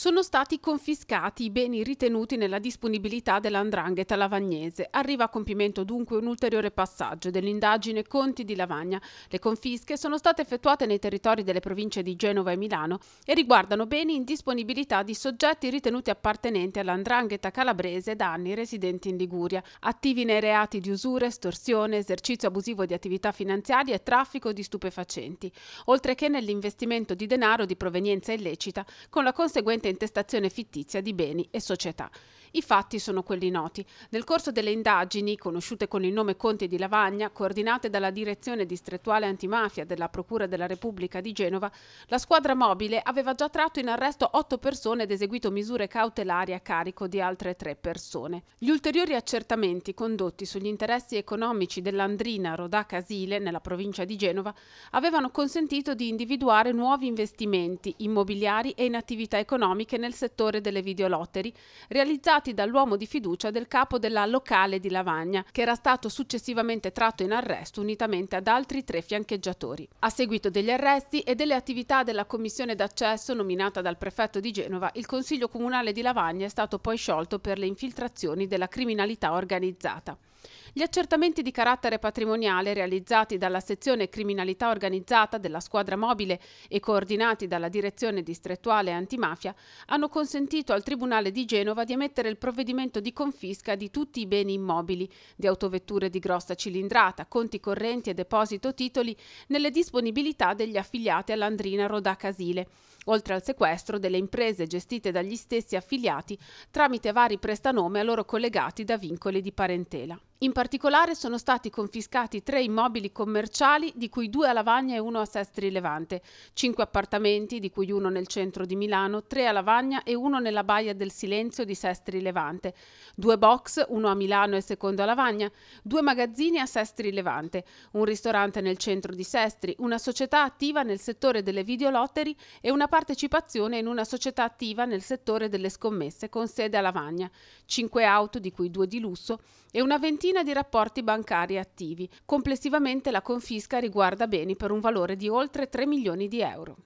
Sono stati confiscati i beni ritenuti nella disponibilità dell'andrangheta lavagnese. Arriva a compimento dunque un ulteriore passaggio dell'indagine Conti di Lavagna. Le confische sono state effettuate nei territori delle province di Genova e Milano e riguardano beni in disponibilità di soggetti ritenuti appartenenti all'andrangheta calabrese da anni residenti in Liguria, attivi nei reati di usura, estorsione, esercizio abusivo di attività finanziarie e traffico di stupefacenti, oltre che nell'investimento di denaro di provenienza illecita con la conseguente intestazione fittizia di beni e società. I fatti sono quelli noti. Nel corso delle indagini, conosciute con il nome Conte di Lavagna, coordinate dalla Direzione Distrettuale Antimafia della Procura della Repubblica di Genova, la squadra mobile aveva già tratto in arresto otto persone ed eseguito misure cautelari a carico di altre tre persone. Gli ulteriori accertamenti condotti sugli interessi economici dell'Andrina Rodà Casile, nella provincia di Genova, avevano consentito di individuare nuovi investimenti immobiliari e in attività economiche nel settore delle videolotteri, realizzati effettuati dall'uomo di fiducia del capo della locale di Lavagna, che era stato successivamente tratto in arresto unitamente ad altri tre fiancheggiatori. A seguito degli arresti e delle attività della commissione d'accesso nominata dal prefetto di Genova, il Consiglio Comunale di Lavagna è stato poi sciolto per le infiltrazioni della criminalità organizzata. Gli accertamenti di carattere patrimoniale realizzati dalla sezione criminalità organizzata della squadra mobile e coordinati dalla direzione distrettuale antimafia hanno consentito al Tribunale di Genova di emettere il provvedimento di confisca di tutti i beni immobili, di autovetture di grossa cilindrata, conti correnti e deposito titoli nelle disponibilità degli affiliati all'Andrina Rodà Casile, oltre al sequestro delle imprese gestite dagli stessi affiliati tramite vari prestanome a loro collegati da vincoli di parentela. In particolare sono stati confiscati tre immobili commerciali, di cui due a Lavagna e uno a Sestri Levante, cinque appartamenti, di cui uno nel centro di Milano, tre a Lavagna e uno nella Baia del Silenzio di Sestri Levante, due box, uno a Milano e secondo a Lavagna, due magazzini a Sestri Levante, un ristorante nel centro di Sestri, una società attiva nel settore delle videolotteri e una partecipazione in una società attiva nel settore delle scommesse con sede a Lavagna, cinque auto, di cui due di lusso, e una ventina trentina di rapporti bancari attivi. Complessivamente la confisca riguarda beni per un valore di oltre 3 milioni di euro.